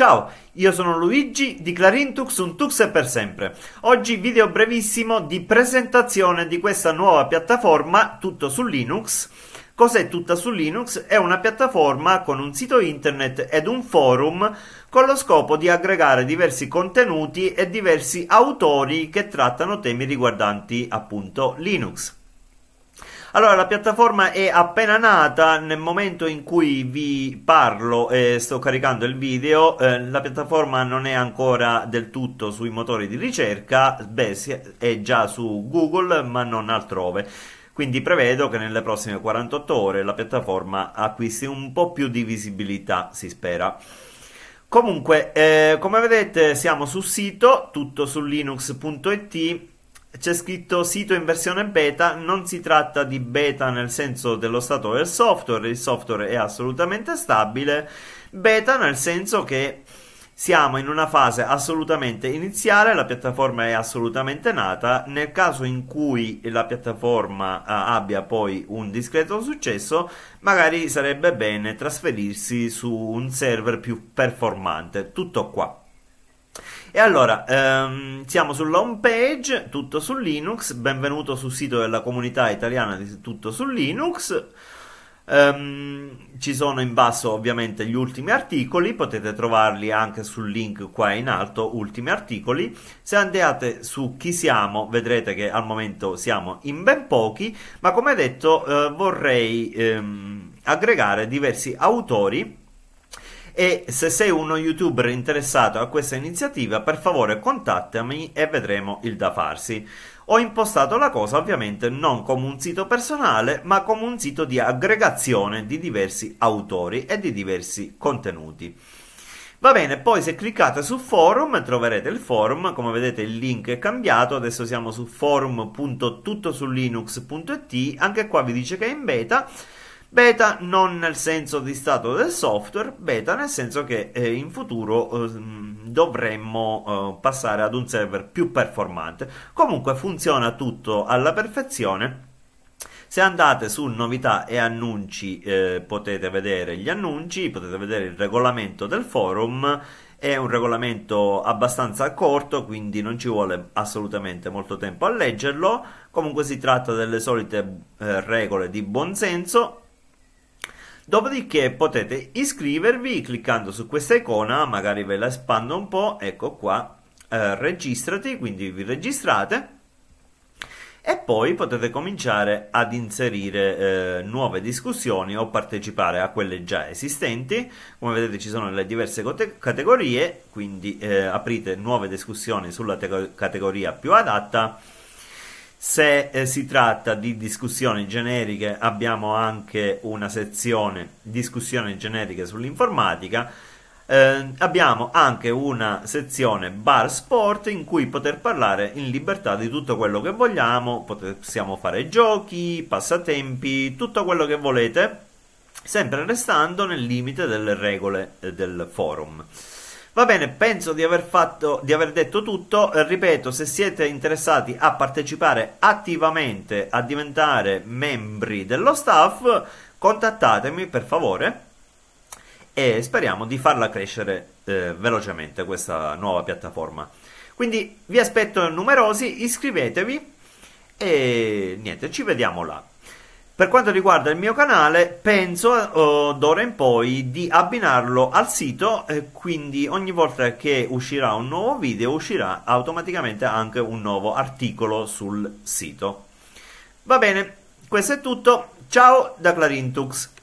Ciao, io sono Luigi di Clarintux Un Tux è per sempre. Oggi video brevissimo di presentazione di questa nuova piattaforma tutto su Linux. Cos'è tutta su Linux? È una piattaforma con un sito internet ed un forum con lo scopo di aggregare diversi contenuti e diversi autori che trattano temi riguardanti appunto Linux. Allora, la piattaforma è appena nata, nel momento in cui vi parlo e eh, sto caricando il video, eh, la piattaforma non è ancora del tutto sui motori di ricerca, beh, è già su Google, ma non altrove. Quindi prevedo che nelle prossime 48 ore la piattaforma acquisti un po' più di visibilità, si spera. Comunque, eh, come vedete, siamo sul sito, tutto su linux.it c'è scritto sito in versione beta, non si tratta di beta nel senso dello stato del software, il software è assolutamente stabile, beta nel senso che siamo in una fase assolutamente iniziale, la piattaforma è assolutamente nata, nel caso in cui la piattaforma eh, abbia poi un discreto successo, magari sarebbe bene trasferirsi su un server più performante. Tutto qua. E allora, ehm, siamo sulla home page, tutto su Linux, benvenuto sul sito della comunità italiana di tutto su Linux. Um, ci sono in basso ovviamente gli ultimi articoli, potete trovarli anche sul link qua in alto, ultimi articoli. Se andate su chi siamo, vedrete che al momento siamo in ben pochi, ma come detto eh, vorrei ehm, aggregare diversi autori e se sei uno youtuber interessato a questa iniziativa per favore contattami e vedremo il da farsi. Ho impostato la cosa ovviamente non come un sito personale ma come un sito di aggregazione di diversi autori e di diversi contenuti. Va bene, poi se cliccate su forum troverete il forum, come vedete il link è cambiato, adesso siamo su forum.tuttosulinux.it, anche qua vi dice che è in beta Beta non nel senso di stato del software, beta nel senso che eh, in futuro eh, dovremmo eh, passare ad un server più performante. Comunque funziona tutto alla perfezione. Se andate su novità e annunci eh, potete vedere gli annunci, potete vedere il regolamento del forum è un regolamento abbastanza corto, quindi non ci vuole assolutamente molto tempo a leggerlo. Comunque si tratta delle solite eh, regole di buonsenso Dopodiché potete iscrivervi cliccando su questa icona, magari ve la espando un po', ecco qua, eh, registrati, quindi vi registrate e poi potete cominciare ad inserire eh, nuove discussioni o partecipare a quelle già esistenti. Come vedete ci sono le diverse categorie, quindi eh, aprite nuove discussioni sulla categoria più adatta se eh, si tratta di discussioni generiche abbiamo anche una sezione discussioni generiche sull'informatica, eh, abbiamo anche una sezione bar sport in cui poter parlare in libertà di tutto quello che vogliamo, possiamo fare giochi, passatempi, tutto quello che volete, sempre restando nel limite delle regole eh, del forum. Va bene, penso di aver, fatto, di aver detto tutto. Eh, ripeto, se siete interessati a partecipare attivamente a diventare membri dello staff, contattatemi per favore e speriamo di farla crescere eh, velocemente questa nuova piattaforma. Quindi vi aspetto numerosi, iscrivetevi e niente, ci vediamo là. Per quanto riguarda il mio canale, penso oh, d'ora in poi di abbinarlo al sito, eh, quindi ogni volta che uscirà un nuovo video uscirà automaticamente anche un nuovo articolo sul sito. Va bene, questo è tutto. Ciao da Clarintux.